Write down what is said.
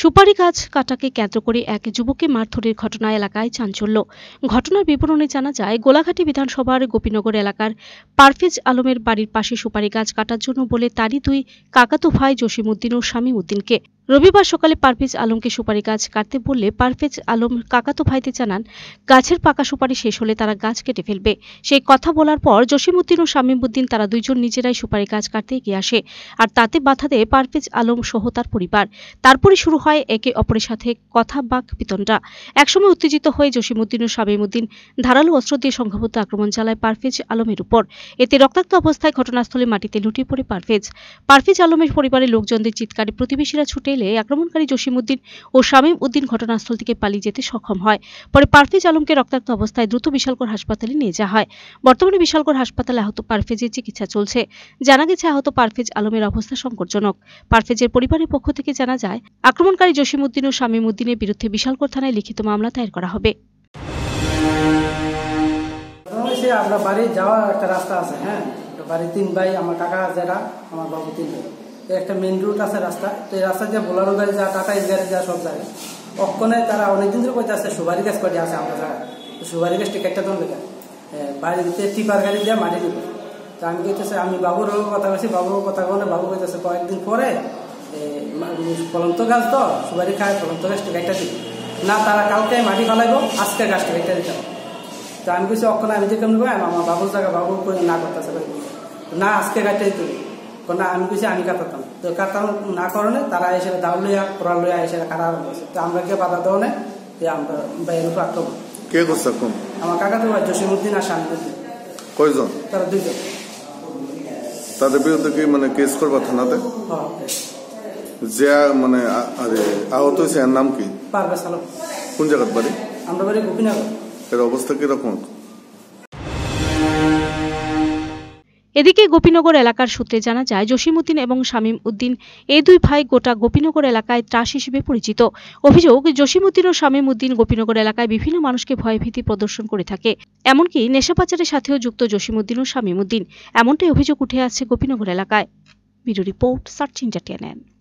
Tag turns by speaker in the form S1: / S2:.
S1: সুপারি গাছ কাটাকে কেন্দ্র করে এক যুবককে মারধরের ঘটনা এলাকায় চাঞ্চল্য ঘটনার বিবরণে জানা যায় গোলাঘাটি বিধানসভার গোপীনগর এলাকার পারফেজ আলমের বাড়ির পাশে সুপারি গাছ কাটার জন্য বলে তারই দুই কাকাতো ভাই উদ্দিন ও উদ্দিনকে রবিবার সকালে পারভেজ আলমকে সুপারি গাছ কাটতে বললে পারভেজ আলম কাকাতো ভাইতে জানান গাছের পাকা সুপারি শেষ হলে তারা গাছ কেটে ফেলবে সেই কথা বলার পর জসিমুদ্দিন ও শামীমুদ্দিন তারা দুইজন নিজেরাই সুপারি গাছ কাটতে এগিয়ে আসে আর তাতে বাধা দেয় পারভেজ আলম সহ তার পরিবার তারপরে শুরু হয় একে অপরের সাথে কথা বাক পিতনটা একসময় উত্তেজিত হয়ে জসিমুদ্দিন ও শামীমুদ্দিন ধারালো অস্ত্র দিয়ে সংঘবদ্ধ আক্রমণ চালায় পারভেজ আলমের উপর এতে রক্তাক্ত অবস্থায় ঘটনাস্থলে মাটিতে লুটিয়ে পড়ে পারভেজ পারভেজ আলমের পরিবারের লোকজনদের চিৎকারে প্রতিবেশীরা ছুটে পেলে আক্রমণকারী উদ্দিন ও শামীম উদ্দিন ঘটনাস্থল থেকে পালিয়ে যেতে সক্ষম হয় পরে পারফেজ আলমকে রক্তাক্ত অবস্থায় দ্রুত বিশালকর হাসপাতালে নিয়ে যাওয়া হয় বর্তমানে বিশালকর হাসপাতালে আহত পারফেজের চিকিৎসা চলছে জানা গেছে আহত পারফেজ আলমের অবস্থা সংকটজনক পারফেজের পরিবারের পক্ষ থেকে জানা যায় আক্রমণকারী উদ্দিন ও শামীম উদ্দিনের বিরুদ্ধে বিশালকর থানায় লিখিত মামলা দায়ের করা হবে
S2: আমরা বাড়ি যাওয়ার একটা রাস্তা আছে হ্যাঁ বাড়ি তিন ভাই আমার কাকা যারা আমার বাবু তিন ভাই একটা মেন রুট আছে রাস্তা তো এই রাস্তা দিয়ে বোলারো গাড়ি যা টাটা গাড়ি যা সব যায় অক্ষণে তারা অনেকদিন ধরে কইতে আছে সুবারি গাছ কটি আছে আমরা সুবারি গাছ সুপারি গাছটি কেটে ধরবে দিতে টিপার গাড়ি দিয়ে মাটি দিবে তো আমি কইতেছে আমি বাবুর কথা কইছি বাবুর কথা কলে বাবু কইতেছে কয়েকদিন পরে ফলন্ত গাছ তো সুবারি খায় ফলন্ত গাছ কেটে দিবে না তারা কালকে মাটি ফেলাইব আজকে গাছটি কেটে দিতে হবে তো আমি কিছু অক্ষণে আমি যে কেমন আমার বাবুর জায়গা বাবুর না করতেছে না আজকে গাছটাই তুলি আমি কিছু আমি কাটাতাম তো কাটাম না কারণে তারা এসে দাও লইয়া কোরআন লইয়া এসে কাটা আরম্ভ তো আমরা কে বাধা দেওয়া নেই যে আমরা বাইরে কে করছে আক্রমণ আমার কাকা তো ভাই জসিমুদ্দিন আর শান্তি কয়জন তারা দুইজন তাদের বিরুদ্ধে কি মানে কেস করবা থানাতে হ্যাঁ, হ্যাঁ। যে মানে আহত হয়েছে এর নাম কি পারভেজ আলম কোন জায়গার বাড়ি
S1: আমরা বাড়ি গোপীনগর
S2: এর অবস্থা কিরকম
S1: এদিকে গোপীনগর এলাকার সূত্রে জানা যায় জসিমুদ্দিন এবং শামীম উদ্দিন এই দুই ভাই গোটা গোপীনগর এলাকায় ত্রাস হিসেবে পরিচিত অভিযোগ জসিমুদ্দিন ও শামীম উদ্দিন গোপীনগর এলাকায় বিভিন্ন মানুষকে ভয়ভীতি প্রদর্শন করে থাকে এমনকি নেশা পাচারের সাথেও যুক্ত জসিমুদ্দিন ও শামীম উদ্দিন এমনটাই অভিযোগ উঠে আছে গোপীনগর এলাকায় ব্যুরো রিপোর্ট সার্চ ইন্ডিয়া